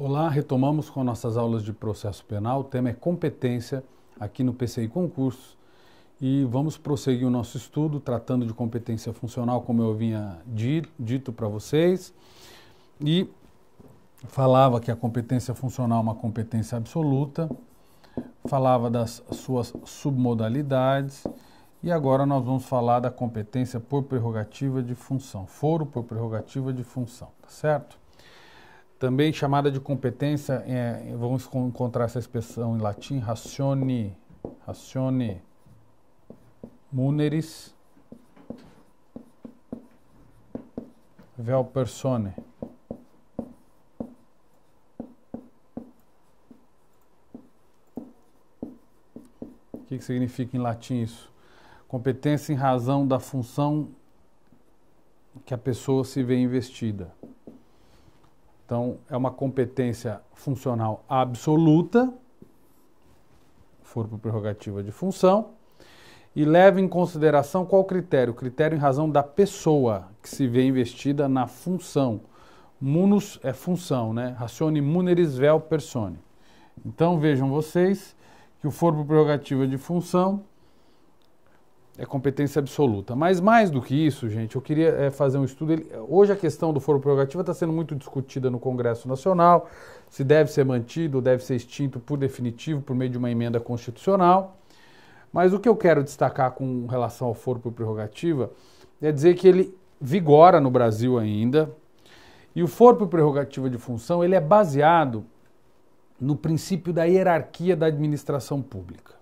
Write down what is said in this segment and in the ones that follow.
Olá, retomamos com nossas aulas de processo penal. O tema é competência aqui no PCI Concursos. E vamos prosseguir o nosso estudo tratando de competência funcional, como eu vinha dito para vocês. E falava que a competência funcional é uma competência absoluta, falava das suas submodalidades. E agora nós vamos falar da competência por prerrogativa de função, foro por prerrogativa de função, tá certo? Também chamada de competência, é, vamos encontrar essa expressão em latim, ratione, ratione muneris vel persone. O que, que significa em latim isso? Competência em razão da função que a pessoa se vê investida. Então, é uma competência funcional absoluta, for por prerrogativa de função, e leva em consideração qual critério? Critério em razão da pessoa que se vê investida na função. Munus é função, né? Racione muneris vel persone. Então, vejam vocês que o for por prerrogativa de função é competência absoluta. Mas mais do que isso, gente, eu queria é, fazer um estudo. Ele, hoje a questão do foro prerrogativo está sendo muito discutida no Congresso Nacional, se deve ser mantido, deve ser extinto por definitivo por meio de uma emenda constitucional. Mas o que eu quero destacar com relação ao foro por prerrogativa é dizer que ele vigora no Brasil ainda. E o foro por prerrogativa de função, ele é baseado no princípio da hierarquia da administração pública.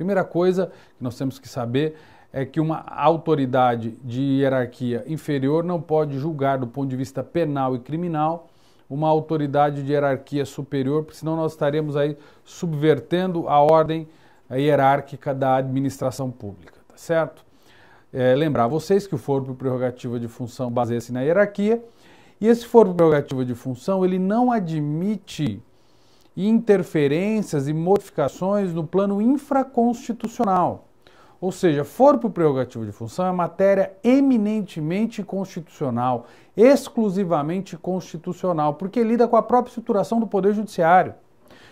Primeira coisa que nós temos que saber é que uma autoridade de hierarquia inferior não pode julgar do ponto de vista penal e criminal uma autoridade de hierarquia superior, porque senão nós estaremos aí subvertendo a ordem hierárquica da administração pública, tá certo? É, lembrar vocês que o foro prerrogativa de função baseia-se na hierarquia e esse foro prerrogativa de função ele não admite interferências e modificações no plano infraconstitucional. Ou seja, for por prerrogativo de função é matéria eminentemente constitucional, exclusivamente constitucional, porque lida com a própria estruturação do Poder Judiciário.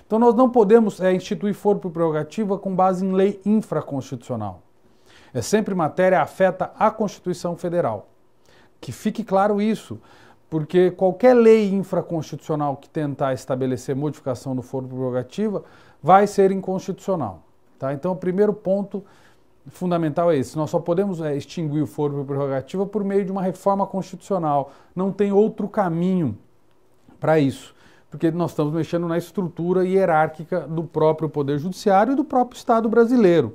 Então nós não podemos é, instituir foro por prerrogativa com base em lei infraconstitucional. É sempre matéria afeta a Constituição Federal. Que fique claro isso. Porque qualquer lei infraconstitucional que tentar estabelecer modificação do foro prerrogativa vai ser inconstitucional. Tá? Então, o primeiro ponto fundamental é esse. Nós só podemos é, extinguir o foro prerrogativa por meio de uma reforma constitucional. Não tem outro caminho para isso. Porque nós estamos mexendo na estrutura hierárquica do próprio Poder Judiciário e do próprio Estado brasileiro.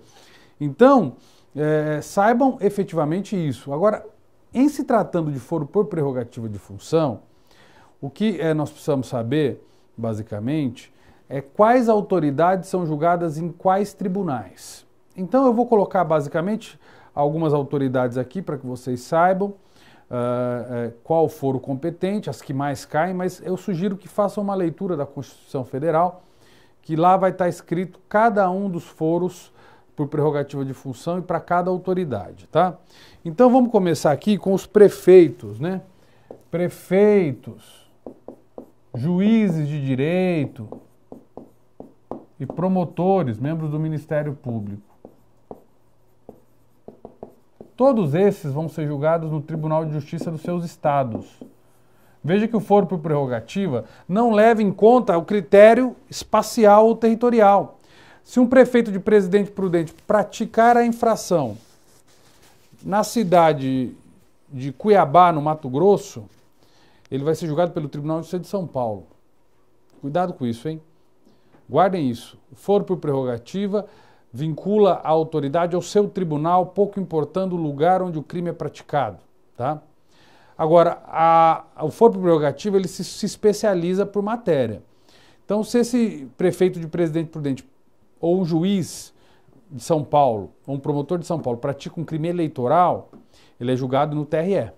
Então, é, saibam efetivamente isso. Agora, em se tratando de foro por prerrogativa de função, o que é, nós precisamos saber, basicamente, é quais autoridades são julgadas em quais tribunais. Então eu vou colocar basicamente algumas autoridades aqui para que vocês saibam. Uh, qual foro competente, as que mais caem, mas eu sugiro que façam uma leitura da Constituição Federal, que lá vai estar escrito cada um dos foros por prerrogativa de função e para cada autoridade, tá? Então vamos começar aqui com os prefeitos, né? Prefeitos, juízes de direito e promotores, membros do Ministério Público. Todos esses vão ser julgados no Tribunal de Justiça dos seus estados. Veja que o foro por prerrogativa não leva em conta o critério espacial ou territorial. Se um prefeito de Presidente Prudente praticar a infração na cidade de Cuiabá, no Mato Grosso, ele vai ser julgado pelo Tribunal de Justiça de São Paulo. Cuidado com isso, hein? Guardem isso. O foro por prerrogativa vincula a autoridade ao seu tribunal, pouco importando o lugar onde o crime é praticado, tá? Agora, a, o foro por prerrogativa ele se, se especializa por matéria. Então, se esse prefeito de Presidente Prudente ou um juiz de São Paulo, ou um promotor de São Paulo, pratica um crime eleitoral, ele é julgado no TRE,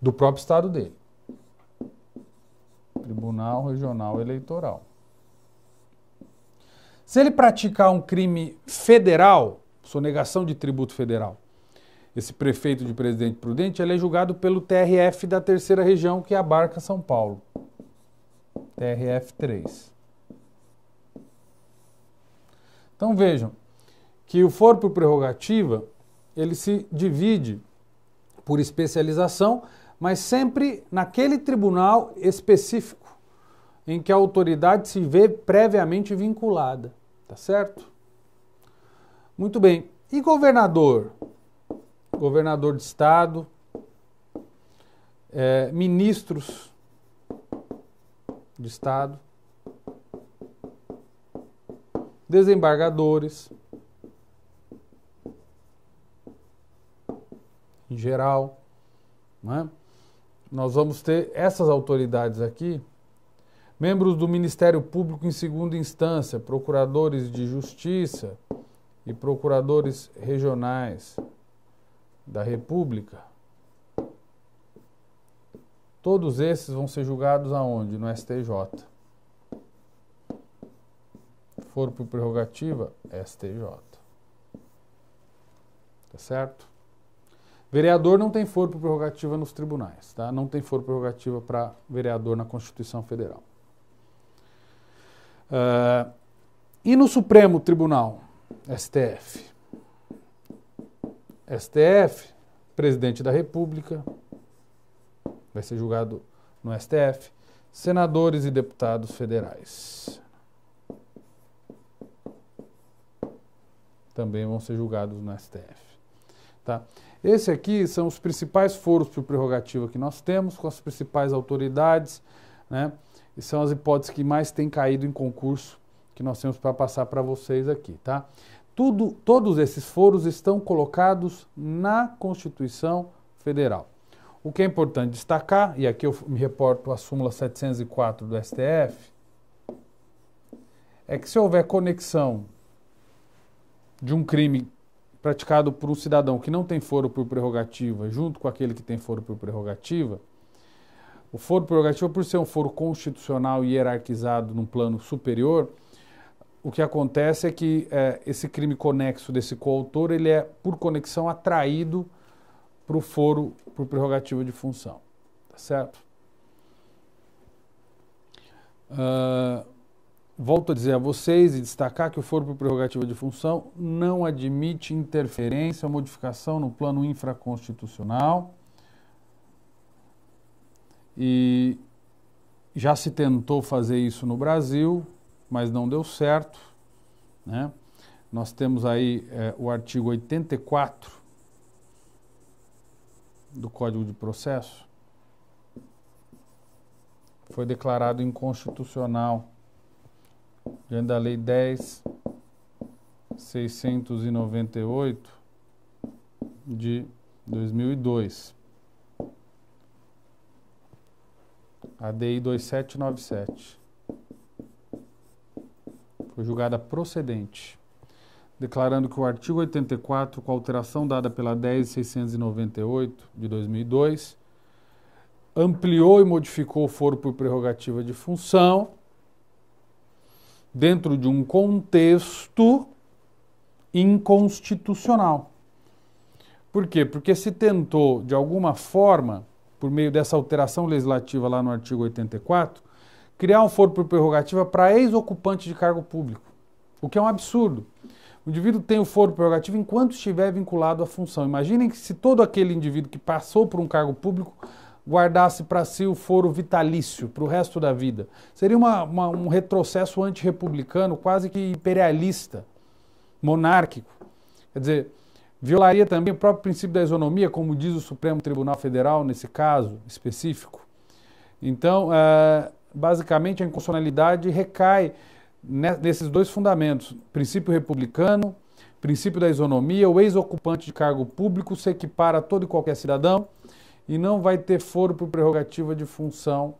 do próprio estado dele. Tribunal Regional Eleitoral. Se ele praticar um crime federal, sonegação de tributo federal, esse prefeito de Presidente Prudente, ele é julgado pelo TRF da terceira região que é abarca São Paulo. TRF 3. Então vejam que o foro por prerrogativa ele se divide por especialização, mas sempre naquele tribunal específico em que a autoridade se vê previamente vinculada, tá certo? Muito bem. E governador? Governador de estado, é, ministros de estado, desembargadores, em geral, né? nós vamos ter essas autoridades aqui, membros do Ministério Público em segunda instância, procuradores de justiça e procuradores regionais da República. Todos esses vão ser julgados aonde? No STJ for por prerrogativa, STJ. Tá certo? Vereador não tem foro por prerrogativa nos tribunais, tá? Não tem foro por prerrogativa para vereador na Constituição Federal. Uh, e no Supremo Tribunal, STF? STF, presidente da República, vai ser julgado no STF, senadores e deputados federais. também vão ser julgados no STF. Tá? Esse aqui são os principais foros por prerrogativa que nós temos, com as principais autoridades, né? E são as hipóteses que mais têm caído em concurso que nós temos para passar para vocês aqui, tá? Tudo, todos esses foros estão colocados na Constituição Federal. O que é importante destacar, e aqui eu me reporto à súmula 704 do STF, é que se houver conexão de um crime praticado por um cidadão que não tem foro por prerrogativa, junto com aquele que tem foro por prerrogativa, o foro prerrogativo, por ser um foro constitucional e hierarquizado num plano superior, o que acontece é que é, esse crime conexo desse coautor, ele é, por conexão, atraído para o foro por prerrogativa de função. Tá certo? Uh, Volto a dizer a vocês e destacar que o foro por prerrogativa de função não admite interferência ou modificação no plano infraconstitucional. E já se tentou fazer isso no Brasil, mas não deu certo. Né? Nós temos aí é, o artigo 84 do Código de Processo. Foi declarado inconstitucional diante da Lei 10.698 de 2002. ADI 2797. Foi julgada procedente, declarando que o artigo 84, com a alteração dada pela 10.698 de 2002, ampliou e modificou o foro por prerrogativa de função dentro de um contexto inconstitucional. Por quê? Porque se tentou, de alguma forma, por meio dessa alteração legislativa lá no artigo 84, criar um foro por prerrogativa para ex-ocupante de cargo público, o que é um absurdo. O indivíduo tem o foro prerrogativo enquanto estiver vinculado à função. Imaginem que se todo aquele indivíduo que passou por um cargo público guardasse para si o foro vitalício para o resto da vida. Seria uma, uma, um retrocesso antirrepublicano, quase que imperialista, monárquico. Quer dizer, violaria também o próprio princípio da isonomia, como diz o Supremo Tribunal Federal nesse caso específico. Então, é, basicamente, a inconstitucionalidade recai nesses dois fundamentos: princípio republicano, princípio da isonomia, o ex-ocupante de cargo público se equipara a todo e qualquer cidadão e não vai ter foro por prerrogativa de função,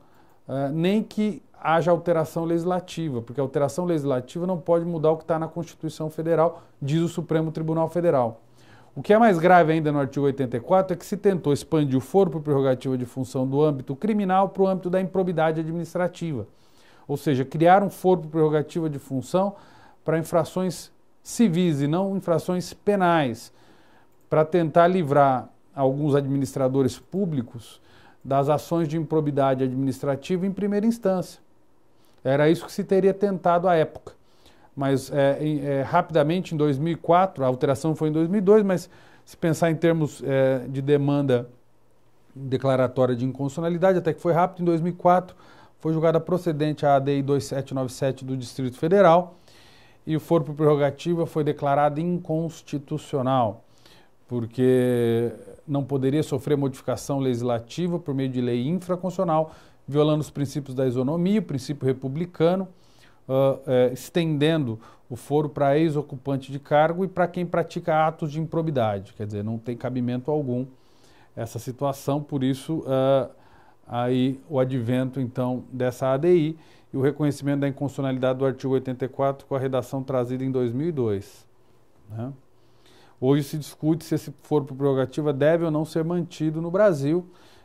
uh, nem que haja alteração legislativa, porque a alteração legislativa não pode mudar o que está na Constituição Federal, diz o Supremo Tribunal Federal. O que é mais grave ainda no artigo 84 é que se tentou expandir o foro por prerrogativa de função do âmbito criminal para o âmbito da improbidade administrativa. Ou seja, criar um foro por prerrogativa de função para infrações civis e não infrações penais, para tentar livrar alguns administradores públicos das ações de improbidade administrativa em primeira instância. Era isso que se teria tentado à época. Mas é, é, rapidamente, em 2004, a alteração foi em 2002, mas se pensar em termos é, de demanda declaratória de inconstitucionalidade, até que foi rápido, em 2004 foi julgada procedente a ADI 2797 do Distrito Federal e o foro por prerrogativa foi declarado inconstitucional, porque não poderia sofrer modificação legislativa por meio de lei infraconstitucional, violando os princípios da isonomia, o princípio republicano, uh, uh, estendendo o foro para ex-ocupante de cargo e para quem pratica atos de improbidade. Quer dizer, não tem cabimento algum essa situação, por isso uh, aí o advento então dessa ADI e o reconhecimento da inconstitucionalidade do artigo 84 com a redação trazida em 2002. Né? Hoje se discute se esse foro por prerrogativa deve ou não ser mantido no Brasil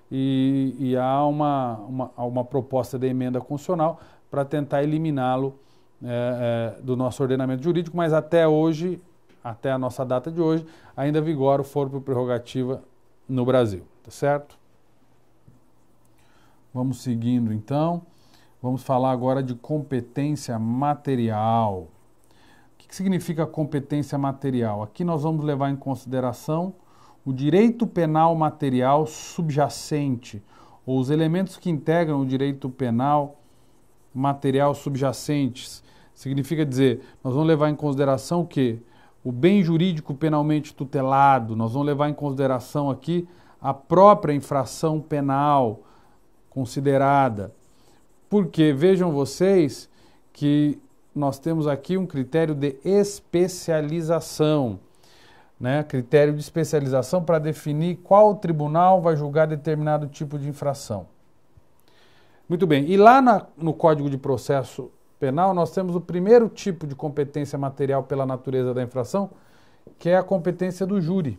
e, e há uma, uma, uma, proposta de emenda constitucional para tentar eliminá-lo é, é, do nosso ordenamento jurídico, mas até hoje, até a nossa data de hoje, ainda vigora o foro por prerrogativa no Brasil, tá certo? Vamos seguindo então. Vamos falar agora de competência material que significa competência material? Aqui nós vamos levar em consideração o direito penal material subjacente, ou os elementos que integram o direito penal material subjacentes. Significa dizer, nós vamos levar em consideração o quê? O bem jurídico penalmente tutelado, nós vamos levar em consideração aqui a própria infração penal considerada. Porque vejam vocês que nós temos aqui um critério de especialização. Né, critério de especialização para definir qual tribunal vai julgar determinado tipo de infração. Muito bem, e lá na, no Código de Processo Penal nós temos o primeiro tipo de competência material pela natureza da infração, que é a competência do júri,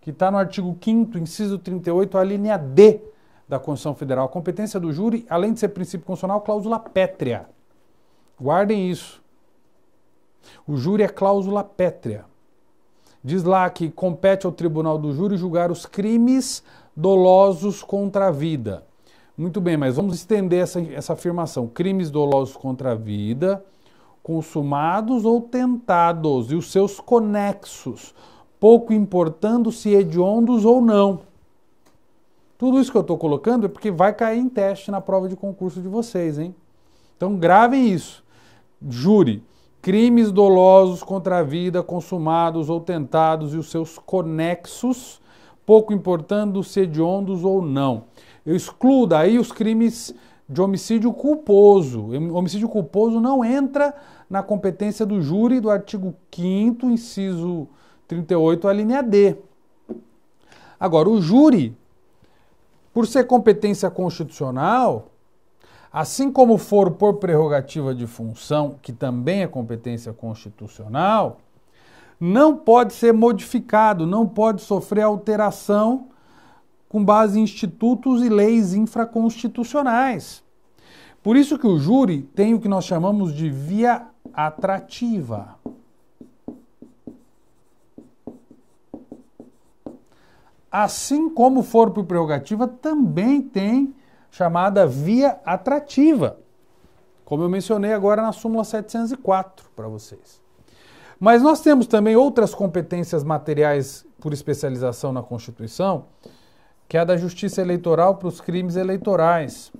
que está no artigo 5, inciso 38, a linha D da Constituição Federal. A competência do júri, além de ser princípio constitucional, cláusula pétrea. Guardem isso. O júri é cláusula pétrea. Diz lá que compete ao tribunal do júri julgar os crimes dolosos contra a vida. Muito bem, mas vamos estender essa, essa afirmação. Crimes dolosos contra a vida, consumados ou tentados, e os seus conexos, pouco importando se hediondos ou não. Tudo isso que eu estou colocando é porque vai cair em teste na prova de concurso de vocês, hein? Então gravem isso júri, crimes dolosos contra a vida consumados ou tentados e os seus conexos, pouco importando se hediondos ou não. Eu excluo daí os crimes de homicídio culposo. Homicídio culposo não entra na competência do júri do artigo 5 inciso 38, a linha D. Agora, o júri, por ser competência constitucional, Assim como for por prerrogativa de função, que também é competência constitucional, não pode ser modificado, não pode sofrer alteração com base em institutos e leis infraconstitucionais. Por isso que o júri tem o que nós chamamos de via atrativa. Assim como for por prerrogativa, também tem chamada via atrativa, como eu mencionei agora na súmula 704 para vocês. Mas nós temos também outras competências materiais por especialização na Constituição, que é a da justiça eleitoral para os crimes eleitorais.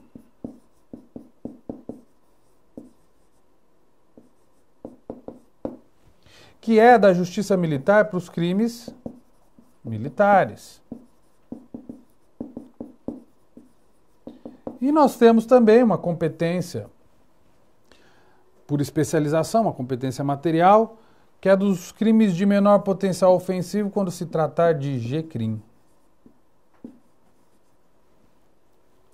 Que é da justiça militar para os crimes militares. E nós temos também uma competência por especialização, uma competência material, que é dos crimes de menor potencial ofensivo quando se tratar de G-crime.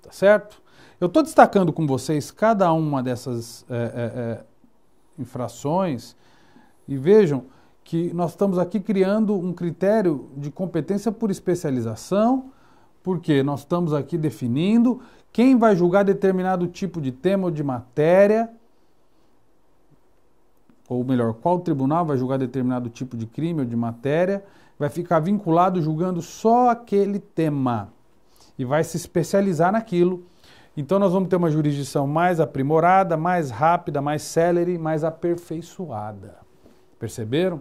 Tá certo? Eu estou destacando com vocês cada uma dessas é, é, é, infrações e vejam que nós estamos aqui criando um critério de competência por especialização, porque nós estamos aqui definindo quem vai julgar determinado tipo de tema ou de matéria, ou melhor, qual tribunal vai julgar determinado tipo de crime ou de matéria, vai ficar vinculado julgando só aquele tema e vai se especializar naquilo. Então nós vamos ter uma jurisdição mais aprimorada, mais rápida, mais célere, mais aperfeiçoada. Perceberam?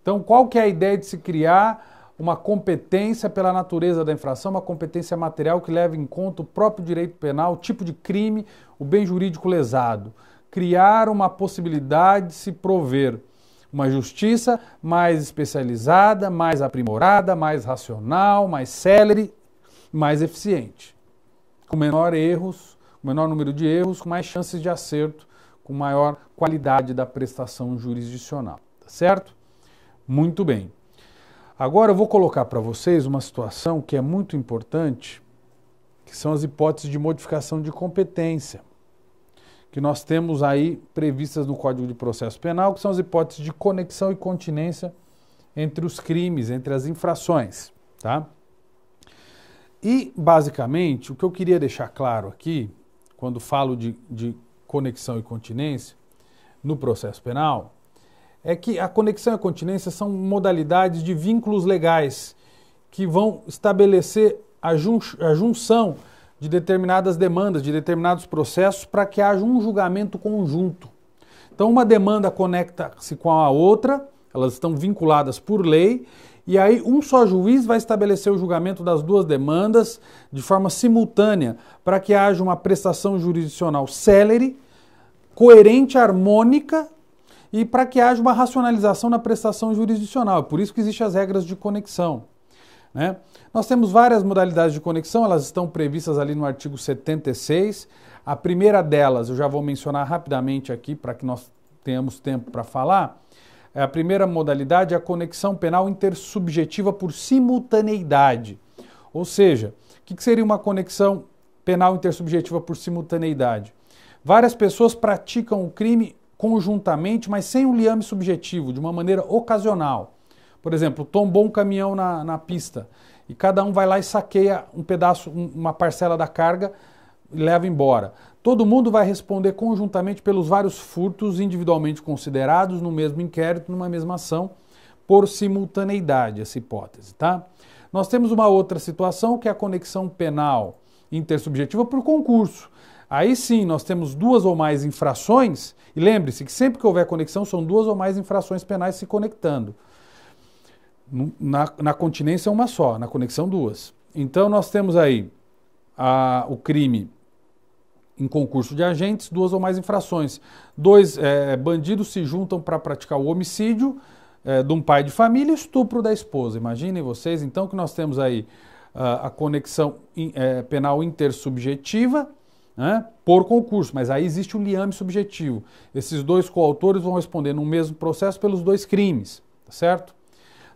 Então qual que é a ideia de se criar uma competência pela natureza da infração, uma competência material que leva em conta o próprio direito penal, o tipo de crime, o bem jurídico lesado. Criar uma possibilidade de se prover uma justiça mais especializada, mais aprimorada, mais racional, mais célere, mais eficiente. Com menor erros, com menor número de erros, com mais chances de acerto, com maior qualidade da prestação jurisdicional, tá certo? Muito bem. Agora eu vou colocar para vocês uma situação que é muito importante, que são as hipóteses de modificação de competência, que nós temos aí previstas no Código de Processo Penal, que são as hipóteses de conexão e continência entre os crimes, entre as infrações, tá? E, basicamente, o que eu queria deixar claro aqui, quando falo de, de conexão e continência no processo penal, é que a conexão e a continência são modalidades de vínculos legais que vão estabelecer a, jun a junção de determinadas demandas, de determinados processos, para que haja um julgamento conjunto. Então, uma demanda conecta-se com a outra, elas estão vinculadas por lei, e aí um só juiz vai estabelecer o julgamento das duas demandas de forma simultânea, para que haja uma prestação jurisdicional célere, coerente, harmônica e para que haja uma racionalização na prestação jurisdicional. é Por isso que existem as regras de conexão. Né? Nós temos várias modalidades de conexão, elas estão previstas ali no artigo 76. A primeira delas, eu já vou mencionar rapidamente aqui para que nós tenhamos tempo para falar. É a primeira modalidade é a conexão penal intersubjetiva por simultaneidade. Ou seja, o que seria uma conexão penal intersubjetiva por simultaneidade? Várias pessoas praticam o crime conjuntamente, mas sem um liame subjetivo, de uma maneira ocasional. Por exemplo, tombou um caminhão na, na pista e cada um vai lá e saqueia um pedaço, um, uma parcela da carga e leva embora. Todo mundo vai responder conjuntamente pelos vários furtos individualmente considerados no mesmo inquérito, numa mesma ação, por simultaneidade, essa hipótese, tá? Nós temos uma outra situação que é a conexão penal intersubjetiva por concurso. Aí sim, nós temos duas ou mais infrações, e lembre-se que sempre que houver conexão, são duas ou mais infrações penais se conectando. Na, na continência, uma só, na conexão, duas. Então, nós temos aí a, o crime em concurso de agentes, duas ou mais infrações. Dois é, bandidos se juntam para praticar o homicídio é, de um pai de família e estupro da esposa. Imaginem vocês, então, que nós temos aí ah, a, conexão é, penal intersubjetiva né, por concurso, mas aí existe um liame subjetivo. Esses dois coautores vão responder no mesmo processo pelos dois crimes, tá certo?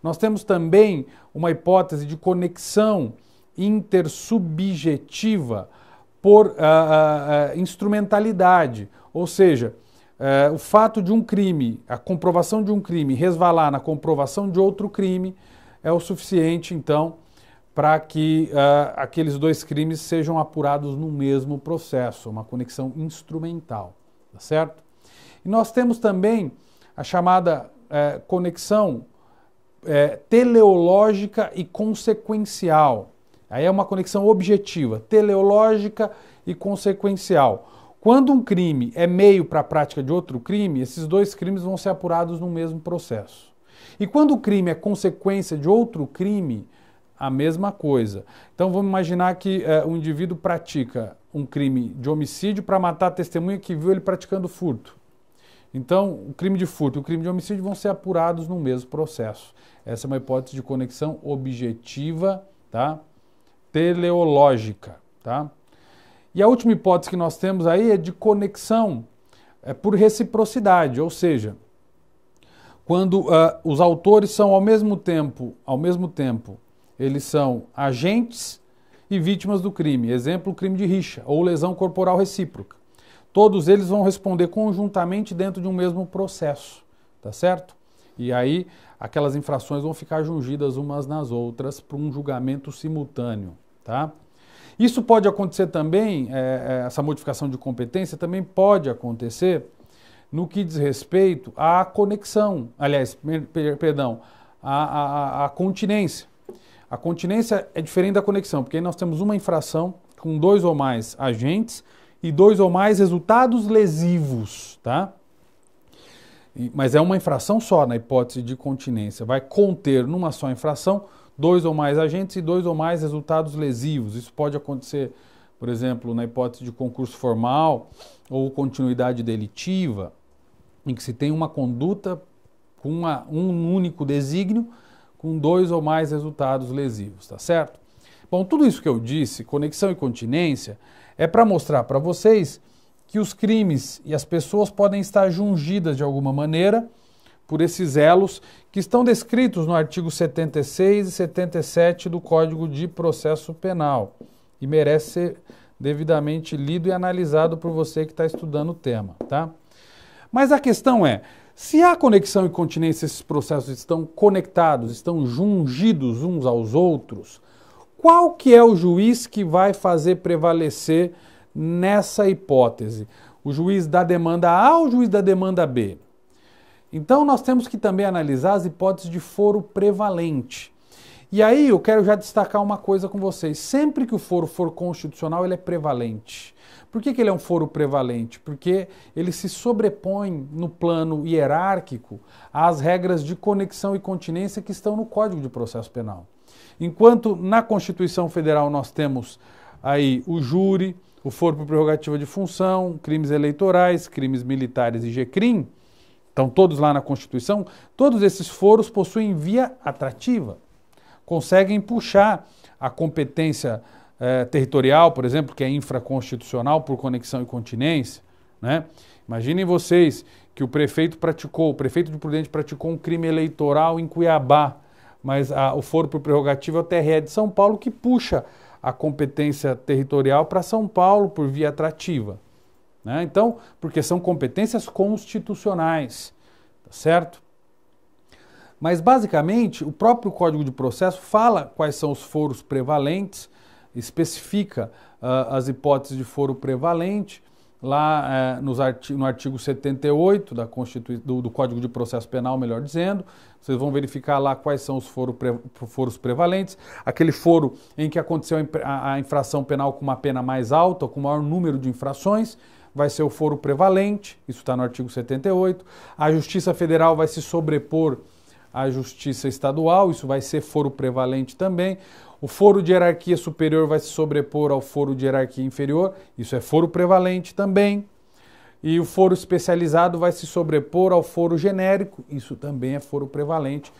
Nós temos também uma hipótese de conexão intersubjetiva por uh, uh, instrumentalidade, ou seja, uh, o fato de um crime, a comprovação de um crime resvalar na comprovação de outro crime é o suficiente, então, para que uh, aqueles dois crimes sejam apurados no mesmo processo, uma conexão instrumental, tá certo? E nós temos também a chamada uh, conexão uh, teleológica e consequencial. Aí é uma conexão objetiva, teleológica e consequencial. Quando um crime é meio para a prática de outro crime, esses dois crimes vão ser apurados no mesmo processo. E quando o crime é consequência de outro crime, a mesma coisa. Então vamos imaginar que é, um indivíduo pratica um crime de homicídio para matar a testemunha que viu ele praticando furto. Então, o crime de furto e o crime de homicídio vão ser apurados no mesmo processo. Essa é uma hipótese de conexão objetiva, tá? Teleológica, tá? E a última hipótese que nós temos aí é de conexão é, por reciprocidade, ou seja, quando uh, os autores são ao mesmo tempo, ao mesmo tempo, eles são agentes e vítimas do crime, exemplo, crime de rixa ou lesão corporal recíproca. Todos eles vão responder conjuntamente dentro de um mesmo processo, tá certo? E aí aquelas infrações vão ficar jungidas umas nas outras para um julgamento simultâneo, tá? Isso pode acontecer também, é, é essa modificação de competência também pode acontecer no que diz respeito à conexão, aliás, perdão, à, à, à continência. A continência é diferente da conexão, porque aí nós temos uma infração com dois ou mais agentes e dois ou mais resultados lesivos, tá? E, mas é uma infração só na hipótese de continência. Vai conter numa só infração dois ou mais agentes e dois ou mais resultados lesivos. Isso pode acontecer, por exemplo, na hipótese de concurso formal ou continuidade delitiva, em que se tem uma conduta com uma, um único desígnio com dois ou mais resultados lesivos, tá certo? Bom, tudo isso que eu disse, conexão e continência, é para mostrar para vocês que os crimes e as pessoas podem estar jungidas de alguma maneira por esses elos que estão descritos no artigo 76 e 77 do Código de Processo Penal e merece ser devidamente lido e analisado por você que está estudando o tema, tá? Mas a questão é, se há conexão e continência, esses processos estão conectados, estão jungidos uns aos outros, qual que é o juiz que vai fazer prevalecer nessa hipótese? O juiz da demanda A ou o juiz da demanda B? Então nós temos que também analisar as hipóteses de foro prevalente. E aí eu quero já destacar uma coisa com vocês. Sempre que o foro for constitucional, ele é prevalente. Por que, que ele é um foro prevalente? Porque ele se sobrepõe no plano hierárquico às regras de conexão e continência que estão no Código de Processo Penal. Enquanto na Constituição Federal nós temos aí o júri, o foro por prerrogativa de função, crimes eleitorais, crimes militares e GCRIM, estão todos lá na Constituição, todos esses foros possuem via atrativa conseguem puxar a competência eh, territorial, por exemplo, que é infraconstitucional por conexão e continência. Né? Imaginem vocês que o prefeito praticou, o prefeito de Prudente praticou um crime eleitoral em Cuiabá, mas a, o foro por prerrogativa é o TRE de São Paulo que puxa a competência territorial para São Paulo por via atrativa. Né? Então, porque são competências constitucionais, tá certo? Mas, basicamente, o próprio Código de Processo fala quais são os foros prevalentes, especifica uh, as hipóteses de foro prevalente, lá uh, eh, artigo, no artigo 78 da Constitui do, do, Código de Processo Penal, melhor dizendo. Vocês vão verificar lá quais são os foro pre foros prevalentes. Aquele foro em que aconteceu a, a infração penal com uma pena mais alta, com maior número de infrações, vai ser o foro prevalente, isso está no artigo 78. A Justiça Federal vai se sobrepor à Justiça Estadual, isso vai ser foro prevalente também. O foro de hierarquia superior vai se sobrepor ao foro de hierarquia inferior, isso é foro prevalente também. E o foro especializado vai se sobrepor ao foro genérico, isso também é foro prevalente.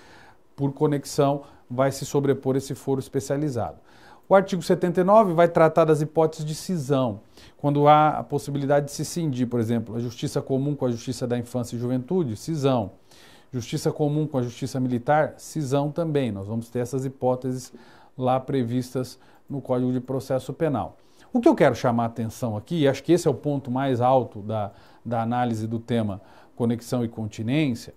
Por conexão, vai se sobrepor esse foro especializado. O artigo 79 vai tratar das hipóteses de cisão, quando há a possibilidade de se cindir, por exemplo, a justiça comum com a justiça da infância e juventude, cisão. Justiça comum com a justiça militar, cisão também. Nós vamos ter essas hipóteses lá previstas no Código de Processo Penal. O que eu quero chamar a atenção aqui, e acho que esse é o ponto mais alto da, da análise do tema conexão e continência,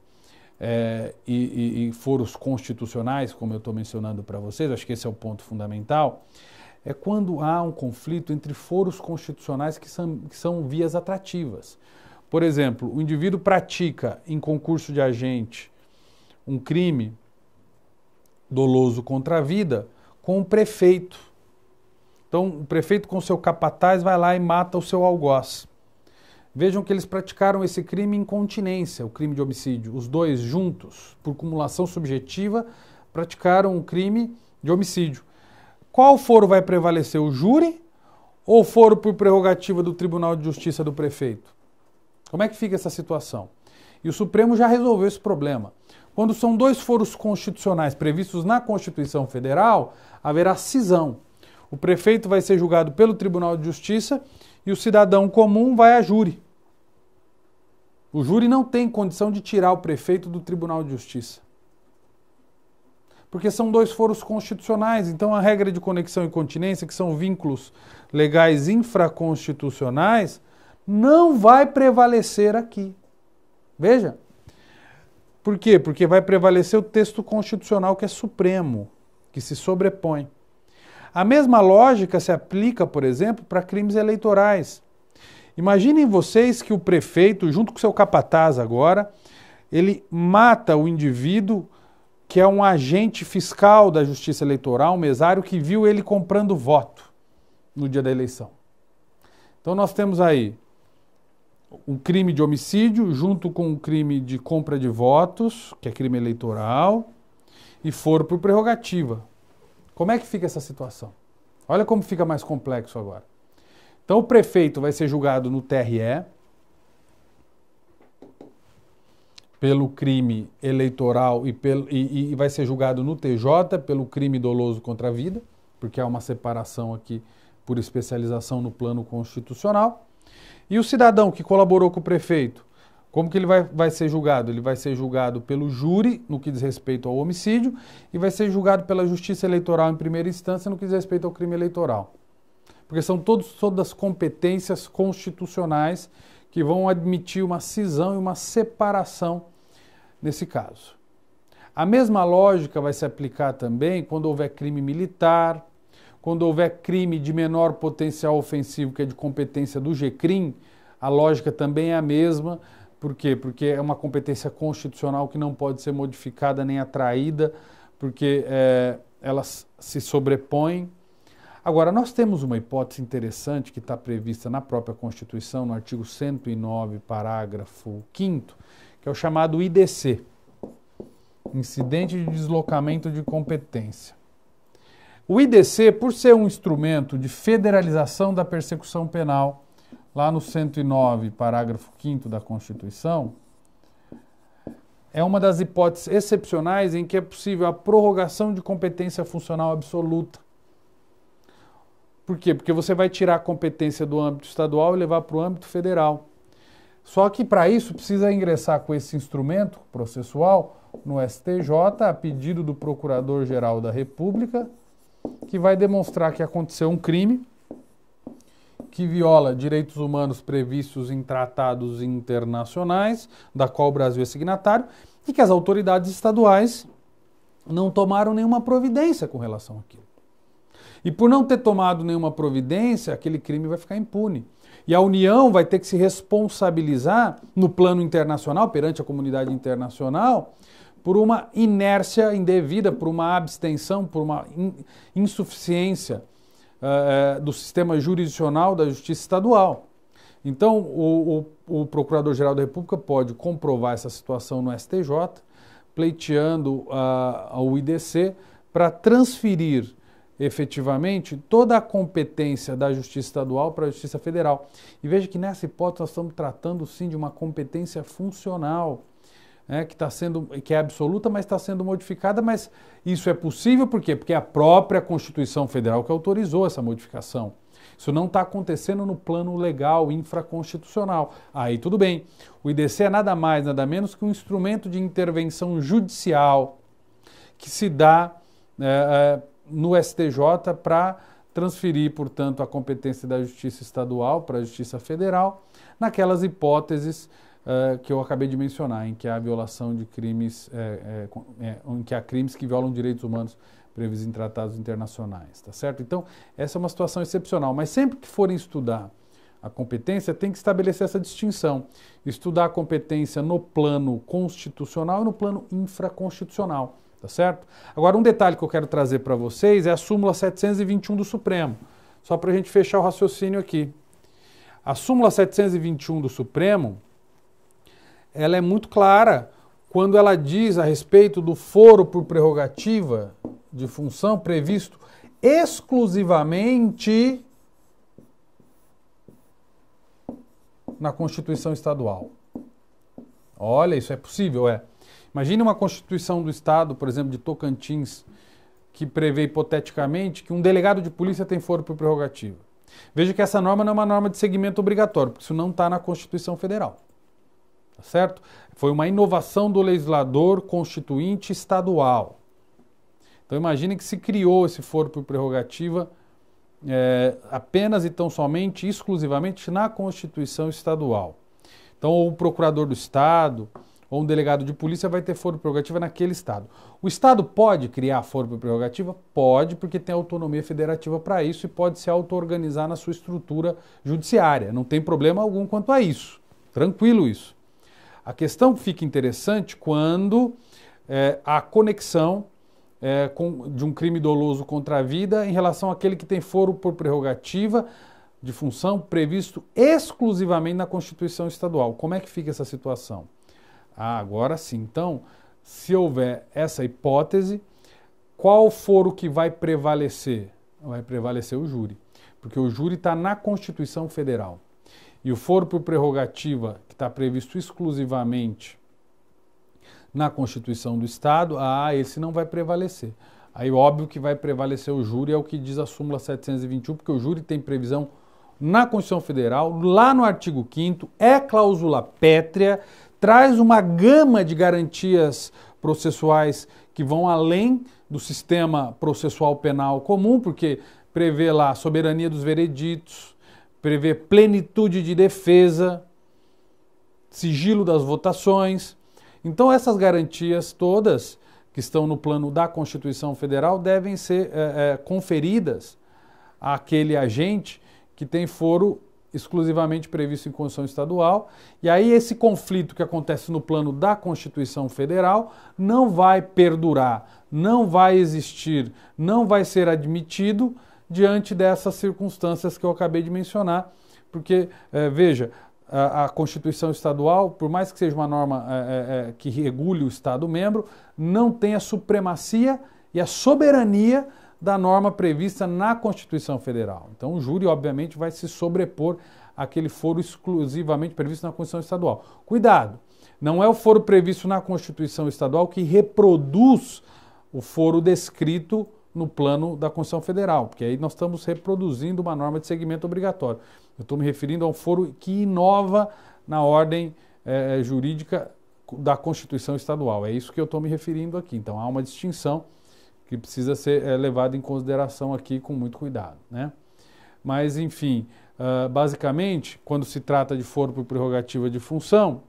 é, e, e, e foros constitucionais, como eu estou mencionando para vocês, acho que esse é o ponto fundamental, é quando há um conflito entre foros constitucionais que são, que são vias atrativas. Por exemplo, o indivíduo pratica em concurso de agente um crime doloso contra a vida com o prefeito. Então, o prefeito com seu capataz vai lá e mata o seu algoz. Vejam que eles praticaram esse crime em continência, o crime de homicídio. Os dois juntos, por cumulação subjetiva, praticaram o crime de homicídio. Qual foro vai prevalecer, o júri ou foro por prerrogativa do Tribunal de Justiça do prefeito? Como é que fica essa situação? E o Supremo já resolveu esse problema. Quando são dois foros constitucionais previstos na Constituição Federal, haverá cisão. O prefeito vai ser julgado pelo Tribunal de Justiça e o cidadão comum vai a júri. O júri não tem condição de tirar o prefeito do Tribunal de Justiça. Porque são dois foros constitucionais, então a regra de conexão e continência, que são vínculos legais infraconstitucionais, não vai prevalecer aqui. Veja. Por quê? Porque vai prevalecer o texto constitucional que é supremo, que se sobrepõe. A mesma lógica se aplica, por exemplo, para crimes eleitorais. Imaginem vocês que o prefeito, junto com seu capataz agora, ele mata o indivíduo que é um agente fiscal da Justiça Eleitoral, um mesário que viu ele comprando voto no dia da eleição. Então nós temos aí o crime de homicídio junto com o crime de compra de votos, que é crime eleitoral, e for por prerrogativa. Como é que fica essa situação? Olha como fica mais complexo agora. Então, o prefeito vai ser julgado no TRE pelo crime eleitoral e, pelo, e, e vai ser julgado no TJ pelo crime doloso contra a vida, porque há uma separação aqui por especialização no plano constitucional. E o cidadão que colaborou com o prefeito, como que ele vai, vai ser julgado? Ele vai ser julgado pelo júri no que diz respeito ao homicídio e vai ser julgado pela justiça eleitoral em primeira instância no que diz respeito ao crime eleitoral. Porque são todos, todas competências constitucionais que vão admitir uma cisão e uma separação nesse caso. A mesma lógica vai se aplicar também quando houver crime militar, quando houver crime de menor potencial ofensivo, que é de competência do GCRIM, a lógica também é a mesma. Por quê? Porque é uma competência constitucional que não pode ser modificada nem atraída, porque é, elas se sobrepõem. Agora, nós temos uma hipótese interessante que está prevista na própria Constituição, no artigo 109, parágrafo 5, que é o chamado IDC incidente de deslocamento de competência. O IDC, por ser um instrumento de federalização da persecução penal, lá no 109, parágrafo 5 da Constituição, é uma das hipóteses excepcionais em que é possível a prorrogação de competência funcional absoluta. Por quê? Porque você vai tirar a competência do âmbito estadual e levar para o âmbito federal. Só que para isso precisa ingressar com esse instrumento processual no STJ a pedido do Procurador-Geral da República que vai demonstrar que aconteceu um crime que viola direitos humanos previstos em tratados internacionais, da qual o Brasil é signatário, e que as autoridades estaduais não tomaram nenhuma providência com relação àquilo. E por não ter tomado nenhuma providência, aquele crime vai ficar impune. E a União vai ter que se responsabilizar no plano internacional, perante a comunidade internacional, por uma inércia indevida, por uma abstenção, por uma insuficiência uh, do sistema jurisdicional da justiça estadual. Então, o, o, o Procurador-Geral da República pode comprovar essa situação no STJ, pleiteando uh, ah, ao IDC para transferir efetivamente toda a competência da Justiça Estadual para a Justiça Federal. E veja que nessa hipótese nós estamos tratando sim de uma competência funcional né, que, está sendo, que é absoluta, mas está sendo modificada, mas isso é possível por quê? Porque é a própria Constituição Federal que autorizou essa modificação. Isso não está acontecendo no plano legal infraconstitucional. Aí tudo bem. O IDC é nada mais, nada menos que um instrumento de intervenção judicial que se dá né, é, no STJ para transferir, portanto, a competência da Justiça Estadual para a Justiça Federal naquelas hipóteses uh, que eu acabei de mencionar, em que há violação de crimes, é, é, em que há crimes que violam direitos humanos previstos em tratados internacionais, tá certo? Então, essa é uma situação excepcional, mas sempre que forem estudar a competência, tem que estabelecer essa distinção. Estudar a competência no plano constitucional e no plano infraconstitucional, tá certo? Agora, um detalhe que eu quero trazer para vocês é a súmula 721 do Supremo, só para a gente fechar o raciocínio aqui. A súmula 721 do Supremo, ela é muito clara quando ela diz a respeito do foro por prerrogativa de função previsto exclusivamente na Constituição Estadual. Olha, isso é possível, é. Imagine uma Constituição do Estado, por exemplo, de Tocantins, que prevê hipoteticamente que um delegado de polícia tem foro por prerrogativa. Veja que essa norma não é uma norma de segmento obrigatório, porque isso não está na Constituição Federal tá certo? Foi uma inovação do legislador constituinte estadual. Então imagine que se criou esse foro por prerrogativa é, apenas e tão somente, exclusivamente na Constituição estadual. Então o procurador do estado ou um delegado de polícia vai ter foro prerrogativa naquele estado. O estado pode criar foro prerrogativa? Pode, porque tem autonomia federativa para isso e pode se auto-organizar na sua estrutura judiciária. Não tem problema algum quanto a isso. Tranquilo isso. A questão fica interessante quando é, a conexão é, com, de um crime doloso contra a vida em relação àquele que tem foro por prerrogativa de função previsto exclusivamente na Constituição Estadual. Como é que fica essa situação? Ah, agora sim. Então, se houver essa hipótese, qual foro que vai prevalecer? Vai prevalecer o júri, porque o júri está na Constituição Federal e o foro por prerrogativa, que está previsto exclusivamente na Constituição do Estado, ah, esse não vai prevalecer. Aí, óbvio que vai prevalecer o júri, é o que diz a súmula 721, porque o júri tem previsão na Constituição Federal, lá no artigo 5 é cláusula pétrea, traz uma gama de garantias processuais que vão além do sistema processual penal comum, porque prevê lá a soberania dos vereditos, prevê plenitude de defesa, sigilo das votações. Então, essas garantias todas que estão no plano da Constituição Federal devem ser é, é, conferidas àquele agente que tem foro exclusivamente previsto em Constituição Estadual. E aí, esse conflito que acontece no plano da Constituição Federal não vai perdurar, não vai existir, não vai ser admitido diante dessas circunstâncias que eu acabei de mencionar, porque, é, veja, a, a, Constituição Estadual, por mais que seja uma norma é, é, é que regule o Estado-membro, não tem a supremacia e a soberania da norma prevista na Constituição Federal. Então, o júri, obviamente, vai se sobrepor àquele foro exclusivamente previsto na Constituição Estadual. Cuidado! Não é o foro previsto na Constituição Estadual que reproduz o foro descrito no plano da Constituição Federal, porque aí nós estamos reproduzindo uma norma de segmento obrigatório. Eu estou me referindo ao foro que inova na ordem eh, eh, jurídica da Constituição Estadual. É isso que eu estou me referindo aqui. Então há uma distinção que precisa ser é, levada em consideração aqui com muito cuidado. Né? Mas, enfim, uh, basicamente, quando se trata de foro por prerrogativa de função,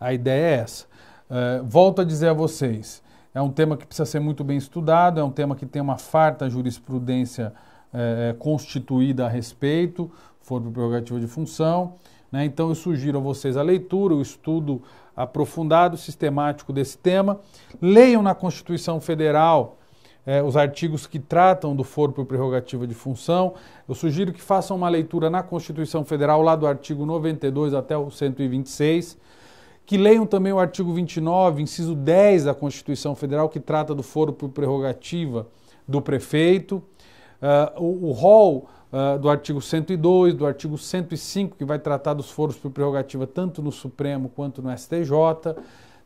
a ideia é essa. Uh, volto a dizer a vocês, é um tema que precisa ser muito bem estudado, é um tema que tem uma farta jurisprudência é, constituída a respeito, for por prerrogativa de função. Né? Então, eu sugiro a vocês a leitura, o estudo aprofundado, sistemático desse tema. Leiam na Constituição Federal eh, os artigos que tratam do foro por prerrogativa de função. Eu sugiro que façam uma leitura na Constituição Federal, lá do artigo 92 até o 126 que leiam também o artigo 29, inciso 10 da Constituição Federal, que trata do foro por prerrogativa do prefeito, uh, o, o rol uh, do artigo 102, do artigo 105, que vai tratar dos foros por prerrogativa tanto no Supremo quanto no STJ.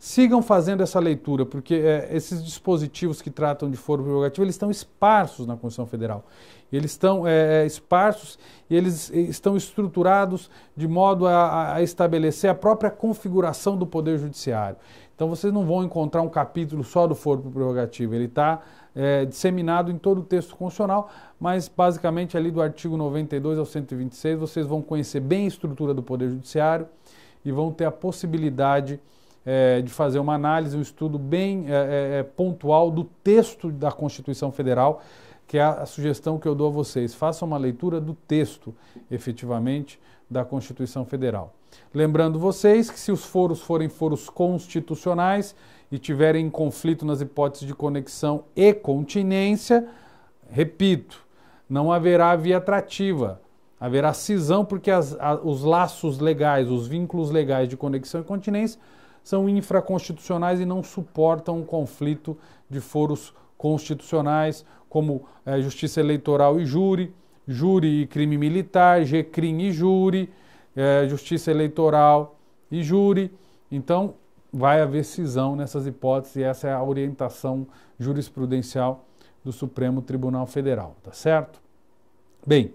Sigam fazendo essa leitura, porque é, esses dispositivos que tratam de foro prerrogativo, eles estão esparsos na Constituição Federal. Eles estão é, é esparsos e eles estão estruturados de modo a, a estabelecer a própria configuração do Poder Judiciário. Então vocês não vão encontrar um capítulo só do foro prerrogativo, ele está é, disseminado em todo o texto constitucional, mas basicamente ali do artigo 92 ao 126 vocês vão conhecer bem a estrutura do Poder Judiciário e vão ter a possibilidade é, de fazer uma análise, um estudo bem é, é, é, pontual do texto da Constituição Federal, que é a sugestão que eu dou a vocês. Façam uma leitura do texto, efetivamente, da Constituição Federal. Lembrando vocês que se os foros forem foros constitucionais e tiverem conflito nas hipóteses de conexão e continência, repito, não haverá via atrativa, haverá cisão porque as, a, os laços legais, os vínculos legais de conexão e continência são infraconstitucionais e não suportam um conflito de foros constitucionais, como é, Justiça Eleitoral e Júri, Júri e Crime Militar, GCRIM e Júri, é, Justiça Eleitoral e Júri. Então, vai haver cisão nessas hipóteses e essa é a orientação jurisprudencial do Supremo Tribunal Federal, tá certo? Bem,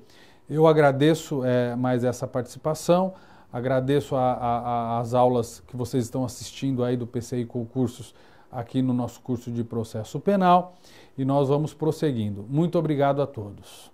eu agradeço é, mais essa participação. Agradeço a, a, as aulas que vocês estão assistindo aí do PCI Concursos aqui no nosso curso de processo penal e nós vamos prosseguindo. Muito obrigado a todos.